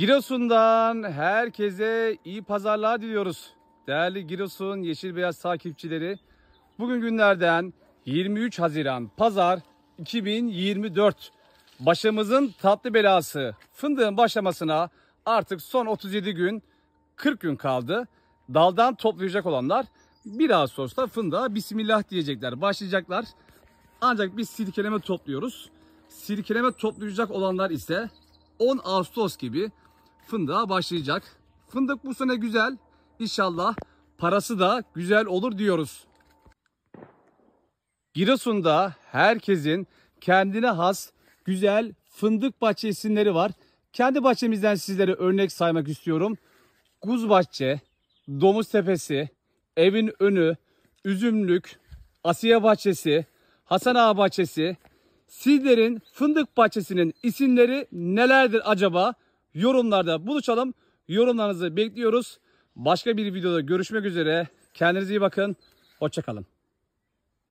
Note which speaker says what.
Speaker 1: Giresun'dan herkese iyi pazarlar diliyoruz. Değerli Giresun Yeşil Beyaz takipçileri, bugün günlerden 23 Haziran Pazar 2024. Başımızın tatlı belası fındığın başlamasına artık son 37 gün 40 gün kaldı. Daldan toplayacak olanlar 1 Ağustos'ta fındığa Bismillah diyecekler. Başlayacaklar. Ancak biz sirkeleme topluyoruz. Sirkeleme toplayacak olanlar ise 10 Ağustos gibi fındığa başlayacak. Fındık bu sene güzel. İnşallah parası da güzel olur diyoruz. Giresun'da herkesin kendine has güzel fındık bahçe isimleri var. Kendi bahçemizden sizlere örnek saymak istiyorum. Kuz bahçe, domuz tepesi, evin önü, üzümlük, Asiye bahçesi, Hasan Ağa bahçesi. Sizlerin fındık bahçesinin isimleri nelerdir acaba? yorumlarda buluşalım. Yorumlarınızı bekliyoruz. Başka bir videoda görüşmek üzere. Kendinize iyi bakın. Hoşçakalın.